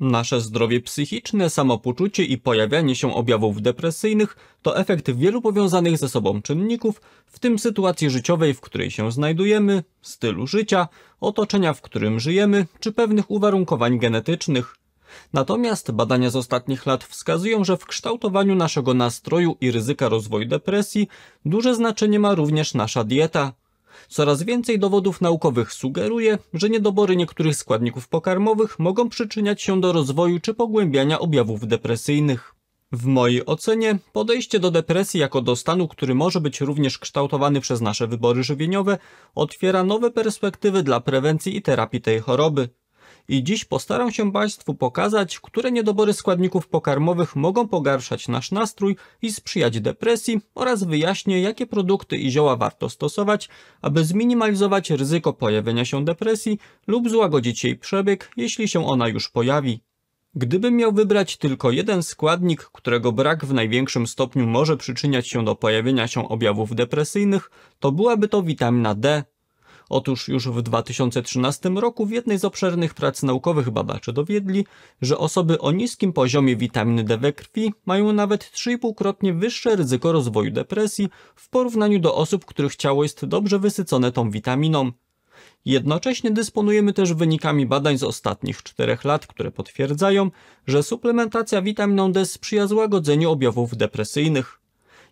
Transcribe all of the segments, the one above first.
Nasze zdrowie psychiczne, samopoczucie i pojawianie się objawów depresyjnych to efekt wielu powiązanych ze sobą czynników, w tym sytuacji życiowej, w której się znajdujemy, stylu życia, otoczenia, w którym żyjemy, czy pewnych uwarunkowań genetycznych. Natomiast badania z ostatnich lat wskazują, że w kształtowaniu naszego nastroju i ryzyka rozwoju depresji duże znaczenie ma również nasza dieta, Coraz więcej dowodów naukowych sugeruje, że niedobory niektórych składników pokarmowych mogą przyczyniać się do rozwoju czy pogłębiania objawów depresyjnych. W mojej ocenie podejście do depresji jako do stanu, który może być również kształtowany przez nasze wybory żywieniowe, otwiera nowe perspektywy dla prewencji i terapii tej choroby i dziś postaram się Państwu pokazać, które niedobory składników pokarmowych mogą pogarszać nasz nastrój i sprzyjać depresji oraz wyjaśnię, jakie produkty i zioła warto stosować, aby zminimalizować ryzyko pojawienia się depresji lub złagodzić jej przebieg, jeśli się ona już pojawi. Gdybym miał wybrać tylko jeden składnik, którego brak w największym stopniu może przyczyniać się do pojawienia się objawów depresyjnych, to byłaby to witamina D, Otóż już w 2013 roku w jednej z obszernych prac naukowych badacze dowiedli, że osoby o niskim poziomie witaminy D we krwi mają nawet 3,5-krotnie wyższe ryzyko rozwoju depresji w porównaniu do osób, których ciało jest dobrze wysycone tą witaminą. Jednocześnie dysponujemy też wynikami badań z ostatnich czterech lat, które potwierdzają, że suplementacja witaminą D sprzyja złagodzeniu objawów depresyjnych.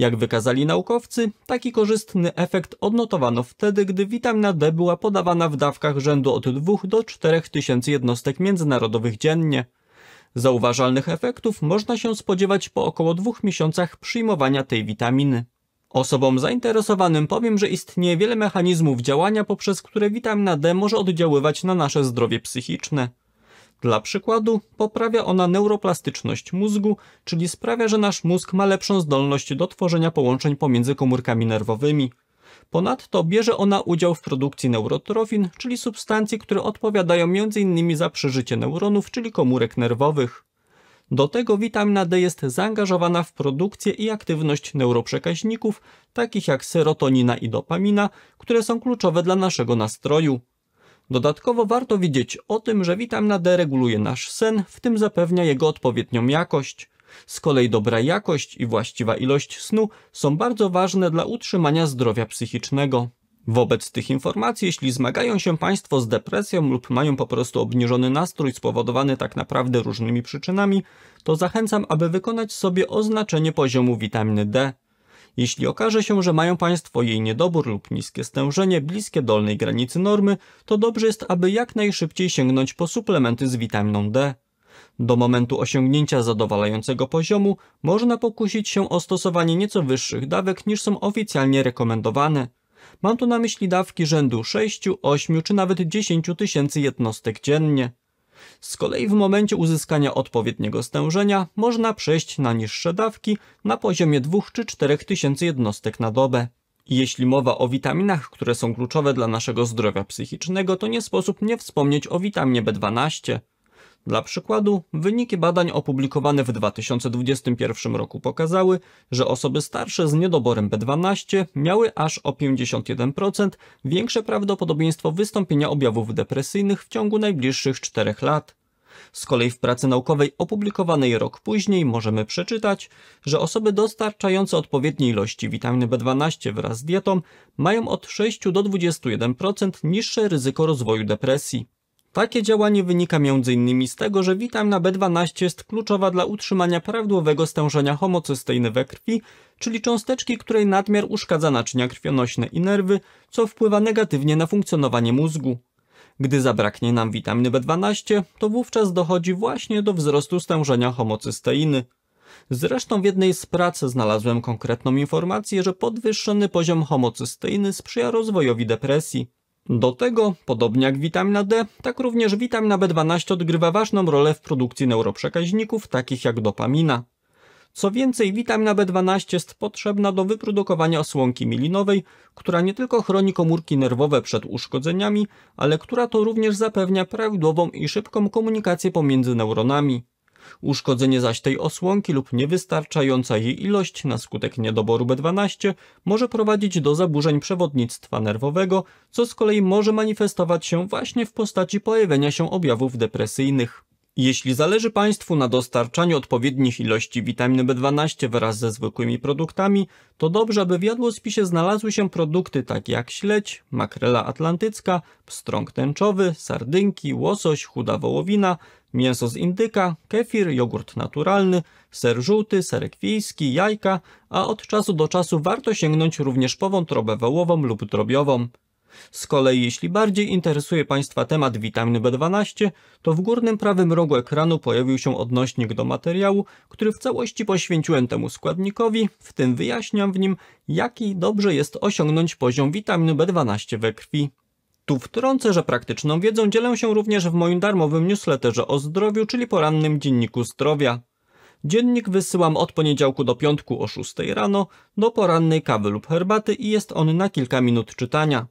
Jak wykazali naukowcy, taki korzystny efekt odnotowano wtedy, gdy witamina D była podawana w dawkach rzędu od 2 do 4 tysięcy jednostek międzynarodowych dziennie. Zauważalnych efektów można się spodziewać po około dwóch miesiącach przyjmowania tej witaminy. Osobom zainteresowanym powiem, że istnieje wiele mechanizmów działania, poprzez które witamina D może oddziaływać na nasze zdrowie psychiczne. Dla przykładu, poprawia ona neuroplastyczność mózgu, czyli sprawia, że nasz mózg ma lepszą zdolność do tworzenia połączeń pomiędzy komórkami nerwowymi. Ponadto bierze ona udział w produkcji neurotrofin, czyli substancji, które odpowiadają m.in. za przeżycie neuronów, czyli komórek nerwowych. Do tego witamina D jest zaangażowana w produkcję i aktywność neuroprzekaźników, takich jak serotonina i dopamina, które są kluczowe dla naszego nastroju. Dodatkowo warto wiedzieć o tym, że witamina D reguluje nasz sen, w tym zapewnia jego odpowiednią jakość. Z kolei dobra jakość i właściwa ilość snu są bardzo ważne dla utrzymania zdrowia psychicznego. Wobec tych informacji, jeśli zmagają się Państwo z depresją lub mają po prostu obniżony nastrój spowodowany tak naprawdę różnymi przyczynami, to zachęcam, aby wykonać sobie oznaczenie poziomu witaminy D. Jeśli okaże się, że mają Państwo jej niedobór lub niskie stężenie bliskie dolnej granicy normy, to dobrze jest, aby jak najszybciej sięgnąć po suplementy z witaminą D. Do momentu osiągnięcia zadowalającego poziomu można pokusić się o stosowanie nieco wyższych dawek niż są oficjalnie rekomendowane. Mam tu na myśli dawki rzędu 6, 8 czy nawet 10 tysięcy jednostek dziennie. Z kolei w momencie uzyskania odpowiedniego stężenia można przejść na niższe dawki na poziomie 2 czy 4 tysięcy jednostek na dobę. Jeśli mowa o witaminach, które są kluczowe dla naszego zdrowia psychicznego, to nie sposób nie wspomnieć o witaminie B12. Dla przykładu, wyniki badań opublikowane w 2021 roku pokazały, że osoby starsze z niedoborem B12 miały aż o 51% większe prawdopodobieństwo wystąpienia objawów depresyjnych w ciągu najbliższych 4 lat. Z kolei w pracy naukowej opublikowanej rok później możemy przeczytać, że osoby dostarczające odpowiedniej ilości witaminy B12 wraz z dietą mają od 6 do 21% niższe ryzyko rozwoju depresji. Takie działanie wynika m.in. z tego, że witamina B12 jest kluczowa dla utrzymania prawidłowego stężenia homocysteiny we krwi, czyli cząsteczki, której nadmiar uszkadza naczynia krwionośne i nerwy, co wpływa negatywnie na funkcjonowanie mózgu. Gdy zabraknie nam witaminy B12, to wówczas dochodzi właśnie do wzrostu stężenia homocysteiny. Zresztą w jednej z prac znalazłem konkretną informację, że podwyższony poziom homocysteiny sprzyja rozwojowi depresji. Do tego, podobnie jak witamina D, tak również witamina B12 odgrywa ważną rolę w produkcji neuroprzekaźników takich jak dopamina. Co więcej, witamina B12 jest potrzebna do wyprodukowania osłonki milinowej, która nie tylko chroni komórki nerwowe przed uszkodzeniami, ale która to również zapewnia prawidłową i szybką komunikację pomiędzy neuronami. Uszkodzenie zaś tej osłonki lub niewystarczająca jej ilość na skutek niedoboru B12 może prowadzić do zaburzeń przewodnictwa nerwowego, co z kolei może manifestować się właśnie w postaci pojawienia się objawów depresyjnych. Jeśli zależy Państwu na dostarczaniu odpowiednich ilości witaminy B12 wraz ze zwykłymi produktami, to dobrze, aby w jadłospisie znalazły się produkty takie jak śledź, makrela atlantycka, pstrąg tęczowy, sardynki, łosoś, chuda wołowina, mięso z indyka, kefir, jogurt naturalny, ser żółty, serek wiejski, jajka, a od czasu do czasu warto sięgnąć również po wątrobę wołową lub drobiową. Z kolei jeśli bardziej interesuje Państwa temat witaminy B12, to w górnym prawym rogu ekranu pojawił się odnośnik do materiału, który w całości poświęciłem temu składnikowi, w tym wyjaśniam w nim, jaki dobrze jest osiągnąć poziom witaminy B12 we krwi. Tu wtrącę, że praktyczną wiedzą dzielę się również w moim darmowym newsletterze o zdrowiu, czyli porannym dzienniku zdrowia. Dziennik wysyłam od poniedziałku do piątku o 6 rano do porannej kawy lub herbaty i jest on na kilka minut czytania.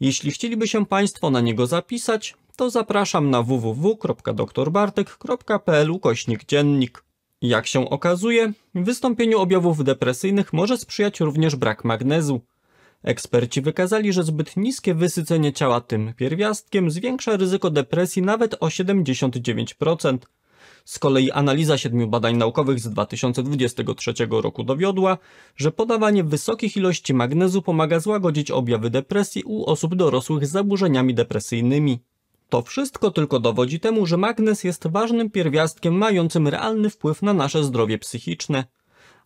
Jeśli chcieliby się Państwo na niego zapisać, to zapraszam na www.doktorbartek.pl ukośnik dziennik. Jak się okazuje, wystąpieniu objawów depresyjnych może sprzyjać również brak magnezu. Eksperci wykazali, że zbyt niskie wysycenie ciała tym pierwiastkiem zwiększa ryzyko depresji nawet o 79%. Z kolei analiza siedmiu badań naukowych z 2023 roku dowiodła, że podawanie wysokich ilości magnezu pomaga złagodzić objawy depresji u osób dorosłych z zaburzeniami depresyjnymi. To wszystko tylko dowodzi temu, że magnez jest ważnym pierwiastkiem mającym realny wpływ na nasze zdrowie psychiczne.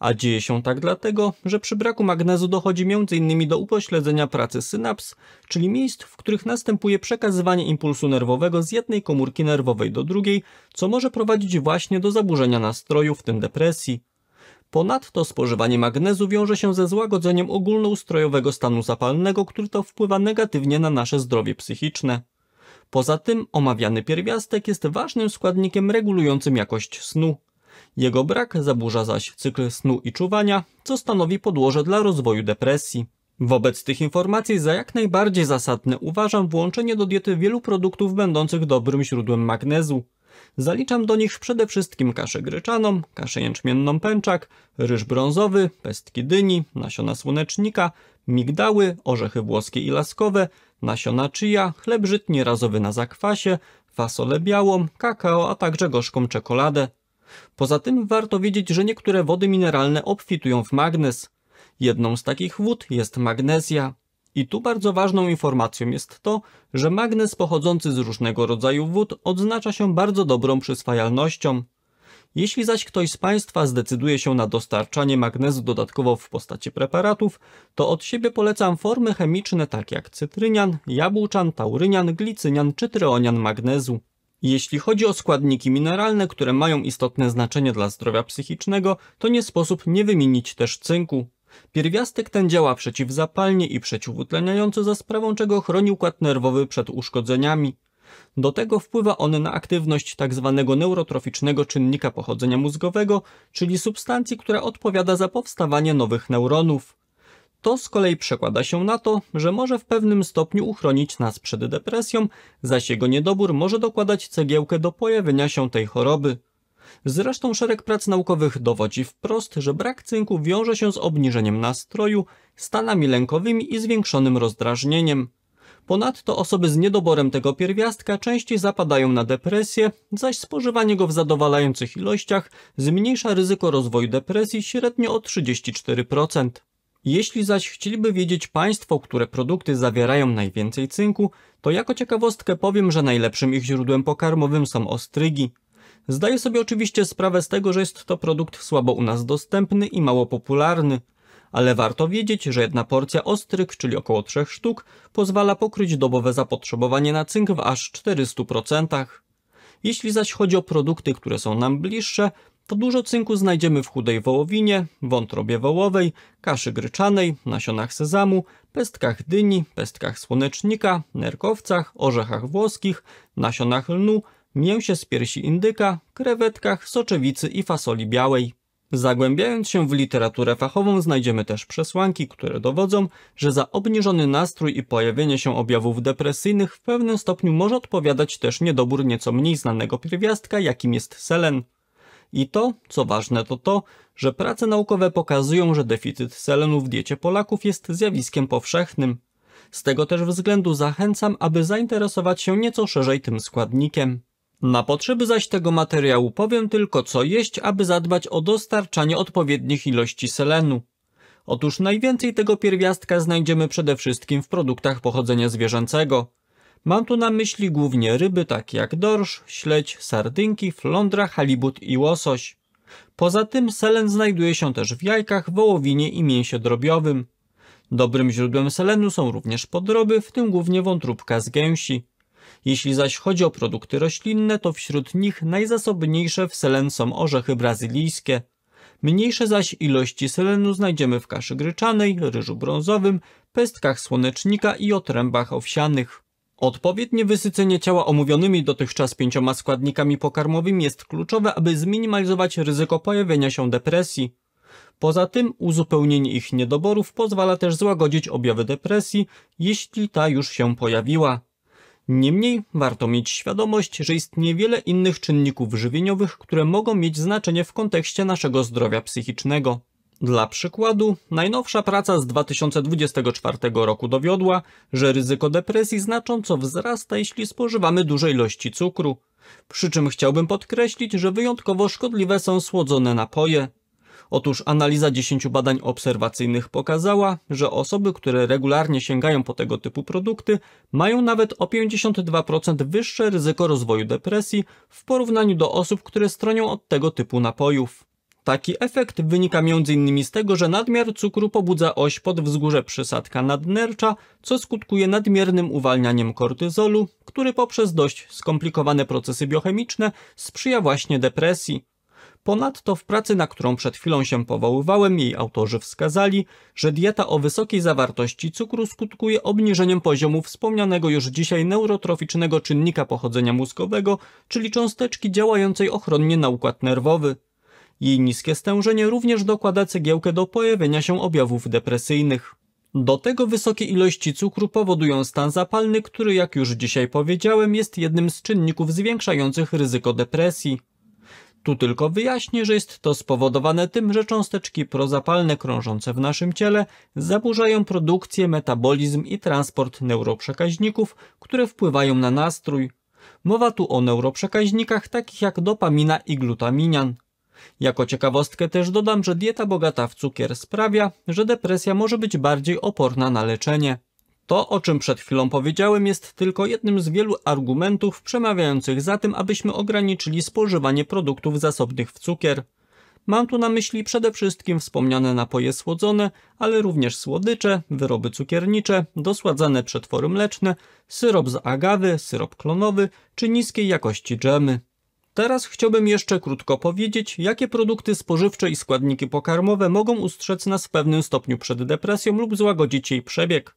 A dzieje się tak dlatego, że przy braku magnezu dochodzi m.in. do upośledzenia pracy synaps, czyli miejsc, w których następuje przekazywanie impulsu nerwowego z jednej komórki nerwowej do drugiej, co może prowadzić właśnie do zaburzenia nastroju, w tym depresji. Ponadto spożywanie magnezu wiąże się ze złagodzeniem ogólnoustrojowego stanu zapalnego, który to wpływa negatywnie na nasze zdrowie psychiczne. Poza tym omawiany pierwiastek jest ważnym składnikiem regulującym jakość snu. Jego brak zaburza zaś cykl snu i czuwania, co stanowi podłoże dla rozwoju depresji. Wobec tych informacji za jak najbardziej zasadne uważam włączenie do diety wielu produktów będących dobrym źródłem magnezu. Zaliczam do nich przede wszystkim kaszę gryczaną, kaszę jęczmienną pęczak, ryż brązowy, pestki dyni, nasiona słonecznika, migdały, orzechy włoskie i laskowe, nasiona chia, chleb żytni razowy na zakwasie, fasolę białą, kakao, a także gorzką czekoladę. Poza tym warto wiedzieć, że niektóre wody mineralne obfitują w magnez. Jedną z takich wód jest magnezja. I tu bardzo ważną informacją jest to, że magnez pochodzący z różnego rodzaju wód odznacza się bardzo dobrą przyswajalnością. Jeśli zaś ktoś z Państwa zdecyduje się na dostarczanie magnezu dodatkowo w postaci preparatów, to od siebie polecam formy chemiczne takie jak cytrynian, jabłczan, taurynian, glicynian czy tryonian magnezu. Jeśli chodzi o składniki mineralne, które mają istotne znaczenie dla zdrowia psychicznego, to nie sposób nie wymienić też cynku. Pierwiastek ten działa przeciwzapalnie i przeciwutleniająco, za sprawą czego chroni układ nerwowy przed uszkodzeniami. Do tego wpływa on na aktywność tzw. Tak neurotroficznego czynnika pochodzenia mózgowego, czyli substancji, która odpowiada za powstawanie nowych neuronów. To z kolei przekłada się na to, że może w pewnym stopniu uchronić nas przed depresją, zaś jego niedobór może dokładać cegiełkę do pojawienia się tej choroby. Zresztą szereg prac naukowych dowodzi wprost, że brak cynku wiąże się z obniżeniem nastroju, stanami lękowymi i zwiększonym rozdrażnieniem. Ponadto osoby z niedoborem tego pierwiastka częściej zapadają na depresję, zaś spożywanie go w zadowalających ilościach zmniejsza ryzyko rozwoju depresji średnio o 34%. Jeśli zaś chcieliby wiedzieć Państwo, które produkty zawierają najwięcej cynku, to jako ciekawostkę powiem, że najlepszym ich źródłem pokarmowym są ostrygi. Zdaję sobie oczywiście sprawę z tego, że jest to produkt słabo u nas dostępny i mało popularny, ale warto wiedzieć, że jedna porcja ostryg, czyli około 3 sztuk, pozwala pokryć dobowe zapotrzebowanie na cynk w aż 400%. Jeśli zaś chodzi o produkty, które są nam bliższe, po dużo cynku znajdziemy w chudej wołowinie, wątrobie wołowej, kaszy gryczanej, nasionach sezamu, pestkach dyni, pestkach słonecznika, nerkowcach, orzechach włoskich, nasionach lnu, mięsie z piersi indyka, krewetkach, soczewicy i fasoli białej. Zagłębiając się w literaturę fachową znajdziemy też przesłanki, które dowodzą, że za obniżony nastrój i pojawienie się objawów depresyjnych w pewnym stopniu może odpowiadać też niedobór nieco mniej znanego pierwiastka, jakim jest selen. I to, co ważne, to to, że prace naukowe pokazują, że deficyt selenu w diecie Polaków jest zjawiskiem powszechnym. Z tego też względu zachęcam, aby zainteresować się nieco szerzej tym składnikiem. Na potrzeby zaś tego materiału powiem tylko co jeść, aby zadbać o dostarczanie odpowiednich ilości selenu. Otóż najwięcej tego pierwiastka znajdziemy przede wszystkim w produktach pochodzenia zwierzęcego. Mam tu na myśli głównie ryby takie jak dorsz, śledź, sardynki, flądra, halibut i łosoś. Poza tym selen znajduje się też w jajkach, wołowinie i mięsie drobiowym. Dobrym źródłem selenu są również podroby, w tym głównie wątróbka z gęsi. Jeśli zaś chodzi o produkty roślinne, to wśród nich najzasobniejsze w selen są orzechy brazylijskie. Mniejsze zaś ilości selenu znajdziemy w kaszy gryczanej, ryżu brązowym, pestkach słonecznika i otrębach owsianych. Odpowiednie wysycenie ciała omówionymi dotychczas pięcioma składnikami pokarmowymi jest kluczowe, aby zminimalizować ryzyko pojawienia się depresji. Poza tym uzupełnienie ich niedoborów pozwala też złagodzić objawy depresji, jeśli ta już się pojawiła. Niemniej warto mieć świadomość, że istnieje wiele innych czynników żywieniowych, które mogą mieć znaczenie w kontekście naszego zdrowia psychicznego. Dla przykładu, najnowsza praca z 2024 roku dowiodła, że ryzyko depresji znacząco wzrasta, jeśli spożywamy duże ilości cukru. Przy czym chciałbym podkreślić, że wyjątkowo szkodliwe są słodzone napoje. Otóż analiza 10 badań obserwacyjnych pokazała, że osoby, które regularnie sięgają po tego typu produkty, mają nawet o 52% wyższe ryzyko rozwoju depresji w porównaniu do osób, które stronią od tego typu napojów. Taki efekt wynika m.in. z tego, że nadmiar cukru pobudza oś podwzgórze przysadka nadnercza, co skutkuje nadmiernym uwalnianiem kortyzolu, który poprzez dość skomplikowane procesy biochemiczne sprzyja właśnie depresji. Ponadto w pracy, na którą przed chwilą się powoływałem, jej autorzy wskazali, że dieta o wysokiej zawartości cukru skutkuje obniżeniem poziomu wspomnianego już dzisiaj neurotroficznego czynnika pochodzenia mózgowego, czyli cząsteczki działającej ochronnie na układ nerwowy. Jej niskie stężenie również dokłada cegiełkę do pojawienia się objawów depresyjnych. Do tego wysokie ilości cukru powodują stan zapalny, który jak już dzisiaj powiedziałem jest jednym z czynników zwiększających ryzyko depresji. Tu tylko wyjaśnię, że jest to spowodowane tym, że cząsteczki prozapalne krążące w naszym ciele zaburzają produkcję, metabolizm i transport neuroprzekaźników, które wpływają na nastrój. Mowa tu o neuroprzekaźnikach takich jak dopamina i glutaminian. Jako ciekawostkę też dodam, że dieta bogata w cukier sprawia, że depresja może być bardziej oporna na leczenie. To, o czym przed chwilą powiedziałem, jest tylko jednym z wielu argumentów przemawiających za tym, abyśmy ograniczyli spożywanie produktów zasobnych w cukier. Mam tu na myśli przede wszystkim wspomniane napoje słodzone, ale również słodycze, wyroby cukiernicze, dosładzane przetwory mleczne, syrop z agawy, syrop klonowy czy niskiej jakości dżemy. Teraz chciałbym jeszcze krótko powiedzieć, jakie produkty spożywcze i składniki pokarmowe mogą ustrzec nas w pewnym stopniu przed depresją lub złagodzić jej przebieg.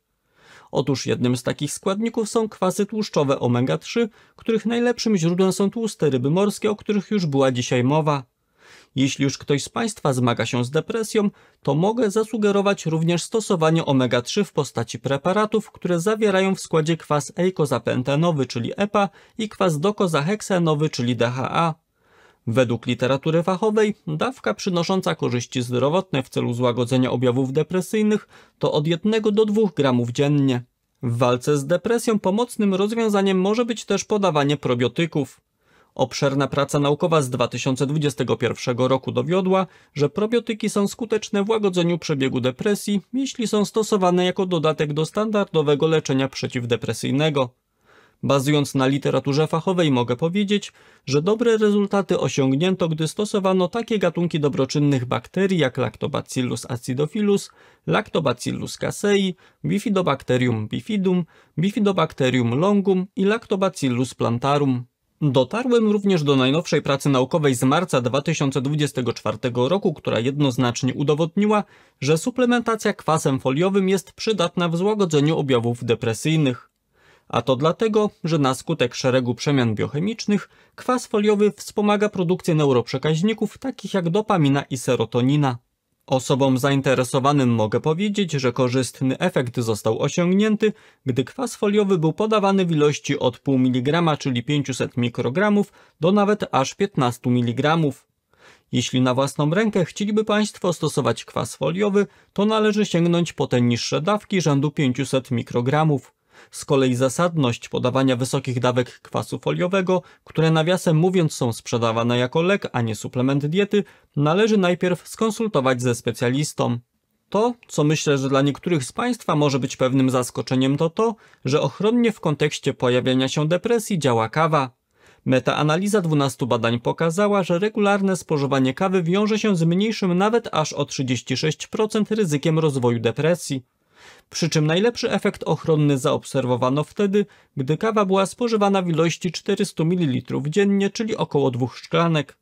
Otóż jednym z takich składników są kwasy tłuszczowe omega-3, których najlepszym źródłem są tłuste ryby morskie, o których już była dzisiaj mowa. Jeśli już ktoś z Państwa zmaga się z depresją, to mogę zasugerować również stosowanie omega-3 w postaci preparatów, które zawierają w składzie kwas eikozapentenowy, czyli EPA i kwas dokozaheksenowy, czyli DHA. Według literatury fachowej dawka przynosząca korzyści zdrowotne w celu złagodzenia objawów depresyjnych to od 1 do 2 gramów dziennie. W walce z depresją pomocnym rozwiązaniem może być też podawanie probiotyków. Obszerna praca naukowa z 2021 roku dowiodła, że probiotyki są skuteczne w łagodzeniu przebiegu depresji, jeśli są stosowane jako dodatek do standardowego leczenia przeciwdepresyjnego. Bazując na literaturze fachowej mogę powiedzieć, że dobre rezultaty osiągnięto, gdy stosowano takie gatunki dobroczynnych bakterii jak Lactobacillus acidophilus, Lactobacillus casei, Bifidobacterium bifidum, Bifidobacterium longum i Lactobacillus plantarum. Dotarłem również do najnowszej pracy naukowej z marca 2024 roku, która jednoznacznie udowodniła, że suplementacja kwasem foliowym jest przydatna w złagodzeniu objawów depresyjnych. A to dlatego, że na skutek szeregu przemian biochemicznych kwas foliowy wspomaga produkcję neuroprzekaźników takich jak dopamina i serotonina. Osobom zainteresowanym mogę powiedzieć, że korzystny efekt został osiągnięty, gdy kwas foliowy był podawany w ilości od 0,5 mg, czyli 500 mikrogramów, do nawet aż 15 mg. Jeśli na własną rękę chcieliby Państwo stosować kwas foliowy, to należy sięgnąć po te niższe dawki rzędu 500 mikrogramów. Z kolei zasadność podawania wysokich dawek kwasu foliowego, które nawiasem mówiąc są sprzedawane jako lek, a nie suplement diety, należy najpierw skonsultować ze specjalistą. To, co myślę, że dla niektórych z Państwa może być pewnym zaskoczeniem, to to, że ochronnie w kontekście pojawiania się depresji działa kawa. Metaanaliza 12 badań pokazała, że regularne spożywanie kawy wiąże się z mniejszym nawet aż o 36% ryzykiem rozwoju depresji. Przy czym najlepszy efekt ochronny zaobserwowano wtedy, gdy kawa była spożywana w ilości 400 ml dziennie, czyli około dwóch szklanek.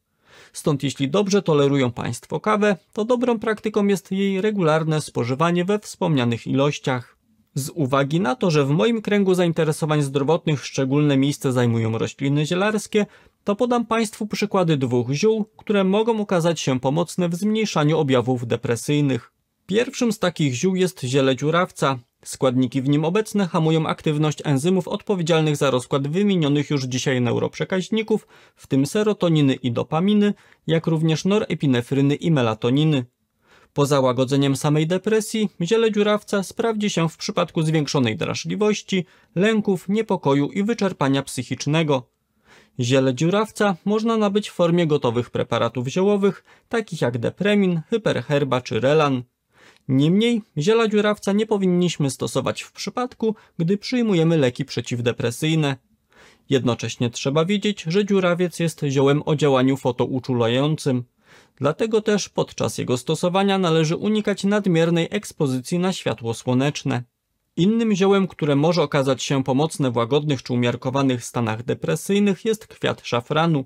Stąd jeśli dobrze tolerują Państwo kawę, to dobrą praktyką jest jej regularne spożywanie we wspomnianych ilościach. Z uwagi na to, że w moim kręgu zainteresowań zdrowotnych szczególne miejsce zajmują rośliny zielarskie, to podam Państwu przykłady dwóch ziół, które mogą okazać się pomocne w zmniejszaniu objawów depresyjnych. Pierwszym z takich ziół jest ziele dziurawca. Składniki w nim obecne hamują aktywność enzymów odpowiedzialnych za rozkład wymienionych już dzisiaj neuroprzekaźników, w tym serotoniny i dopaminy, jak również norepinefryny i melatoniny. Poza łagodzeniem samej depresji, ziele dziurawca sprawdzi się w przypadku zwiększonej drażliwości, lęków, niepokoju i wyczerpania psychicznego. Ziele dziurawca można nabyć w formie gotowych preparatów ziołowych, takich jak depremin, hyperherba czy relan. Niemniej ziela dziurawca nie powinniśmy stosować w przypadku, gdy przyjmujemy leki przeciwdepresyjne. Jednocześnie trzeba wiedzieć, że dziurawiec jest ziołem o działaniu fotouczulającym. Dlatego też podczas jego stosowania należy unikać nadmiernej ekspozycji na światło słoneczne. Innym ziołem, które może okazać się pomocne w łagodnych czy umiarkowanych stanach depresyjnych jest kwiat szafranu.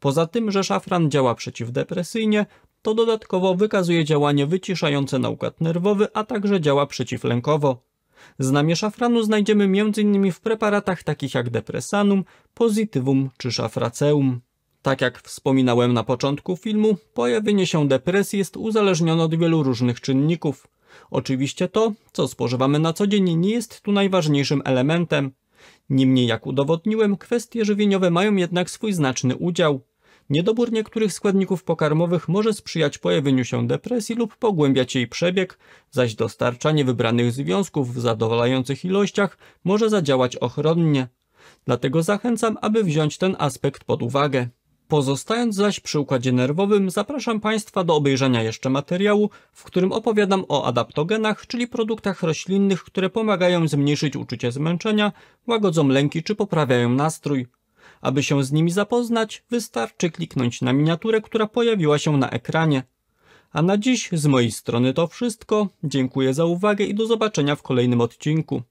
Poza tym, że szafran działa przeciwdepresyjnie, to dodatkowo wykazuje działanie wyciszające na układ nerwowy, a także działa przeciwlękowo. Znamie szafranu znajdziemy m.in. w preparatach takich jak depresanum, pozytywum czy szafraceum. Tak jak wspominałem na początku filmu, pojawienie się depresji jest uzależnione od wielu różnych czynników. Oczywiście to, co spożywamy na co dzień, nie jest tu najważniejszym elementem. Niemniej, jak udowodniłem, kwestie żywieniowe mają jednak swój znaczny udział. Niedobór niektórych składników pokarmowych może sprzyjać pojawieniu się depresji lub pogłębiać jej przebieg, zaś dostarczanie wybranych związków w zadowalających ilościach może zadziałać ochronnie. Dlatego zachęcam, aby wziąć ten aspekt pod uwagę. Pozostając zaś przy układzie nerwowym, zapraszam Państwa do obejrzenia jeszcze materiału, w którym opowiadam o adaptogenach, czyli produktach roślinnych, które pomagają zmniejszyć uczucie zmęczenia, łagodzą lęki czy poprawiają nastrój. Aby się z nimi zapoznać, wystarczy kliknąć na miniaturę, która pojawiła się na ekranie. A na dziś z mojej strony to wszystko. Dziękuję za uwagę i do zobaczenia w kolejnym odcinku.